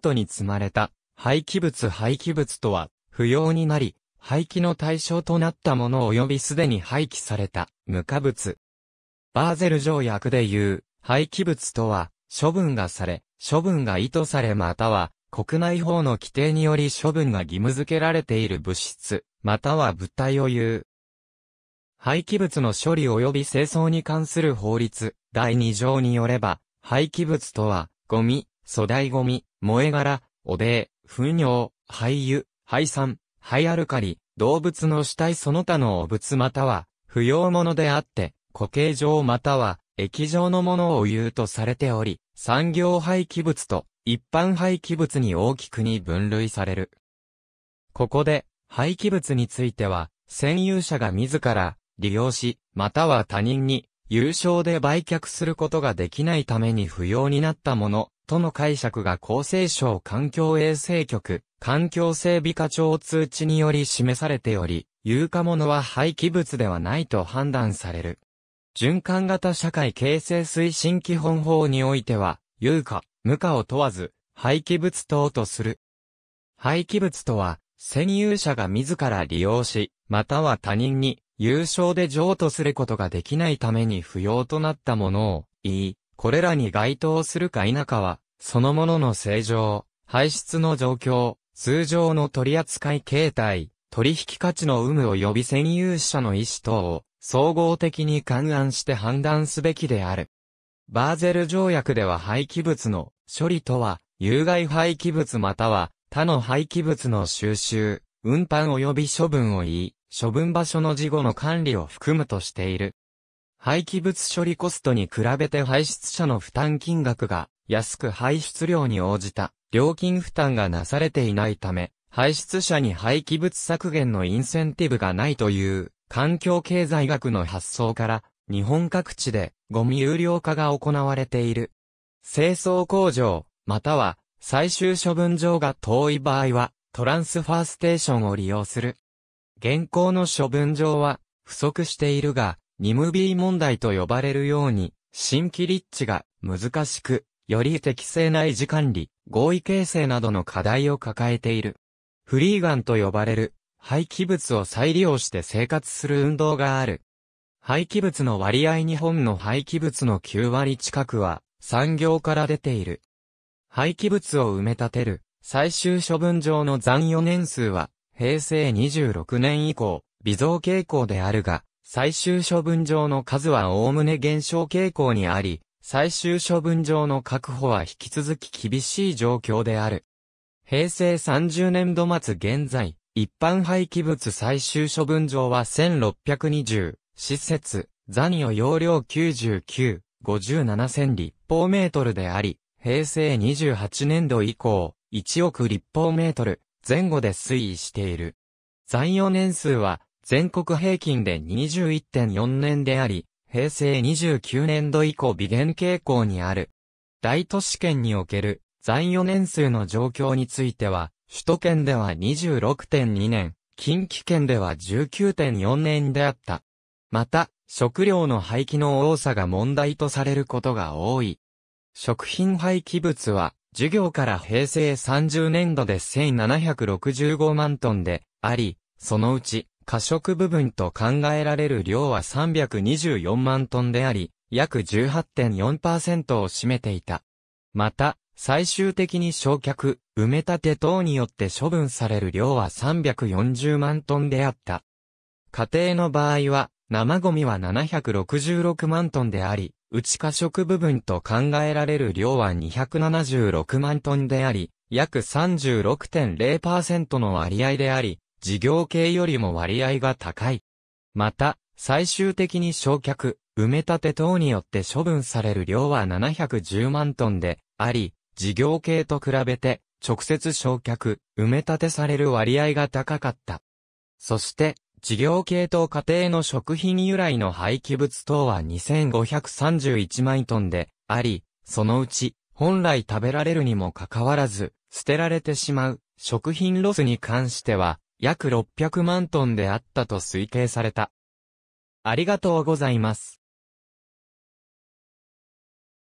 トに積まれた廃棄物廃棄物とは不要になり、廃棄の対象となったもの及びすでに廃棄された無化物。バーゼル条約で言う廃棄物とは処分がされ、処分が意図されまたは国内法の規定により処分が義務付けられている物質、または物体を言う。廃棄物の処理及び清掃に関する法律、第2条によれば、廃棄物とは、ゴミ、粗大ゴミ、燃え殻、汚泥、糞尿、廃油、廃酸、廃アルカリ、動物の死体その他の汚物または、不要物であって、固形状または、液状のものを言うとされており、産業廃棄物と一般廃棄物に大きくに分類される。ここで、廃棄物については、占有者が自ら利用し、または他人に、有償で売却することができないために不要になったもの、との解釈が厚生省環境衛生局、環境整備課長通知により示されており、有価物は廃棄物ではないと判断される。循環型社会形成推進基本法においては、有価、無価を問わず、廃棄物等とする。廃棄物とは、占有者が自ら利用し、または他人に、有償で譲渡することができないために不要となったものを、言い、これらに該当するか否かは、そのものの正常、排出の状況、通常の取扱形態、取引価値の有無及び占有者の意思等を総合的に勘案して判断すべきである。バーゼル条約では廃棄物の処理とは、有害廃棄物または他の廃棄物の収集、運搬及び処分を言い、処分場所の事後の管理を含むとしている。廃棄物処理コストに比べて排出者の負担金額が安く排出量に応じた料金負担がなされていないため、排出者に廃棄物削減のインセンティブがないという環境経済学の発想から日本各地でゴミ有料化が行われている。清掃工場、または最終処分場が遠い場合はトランスファーステーションを利用する。現行の処分場は不足しているが、ニムビー問題と呼ばれるように、新規立地が難しく、より適正な維持管理、合意形成などの課題を抱えている。フリーガンと呼ばれる、廃棄物を再利用して生活する運動がある。廃棄物の割合日本の廃棄物の9割近くは産業から出ている。廃棄物を埋め立てる最終処分場の残余年数は平成26年以降微増傾向であるが、最終処分場の数はおおむね減少傾向にあり、最終処分場の確保は引き続き厳しい状況である。平成30年度末現在、一般廃棄物最終処分場は1620、施設、ザニオ容量99、5 7千立方メートルであり、平成28年度以降、1億立方メートル前後で推移している。残余年数は全国平均で21.4年であり、平成29年度以降微減傾向にある。大都市圏における残余年数の状況については、首都圏では26.2年、近畿圏では19.4年であった。また、食料の廃棄の多さが問題とされることが多い。食品廃棄物は、授業から平成30年度で1765万トンであり、そのうち過食部分と考えられる量は324万トンであり、約18.4%を占めていた。また、最終的に焼却、埋め立て等によって処分される量は340万トンであった。家庭の場合は、生ゴミは766万トンであり、内過食部分と考えられる量は276万トンであり、約36.0%の割合であり、事業系よりも割合が高い。また、最終的に焼却、埋め立て等によって処分される量は710万トンであり、事業系と比べて直接焼却、埋め立てされる割合が高かった。そして、事業系と家庭の食品由来の廃棄物等は2531万トンであり、そのうち、本来食べられるにもかかわらず、捨てられてしまう、食品ロスに関しては、約600万トンであったと推計された。ありがとうございます。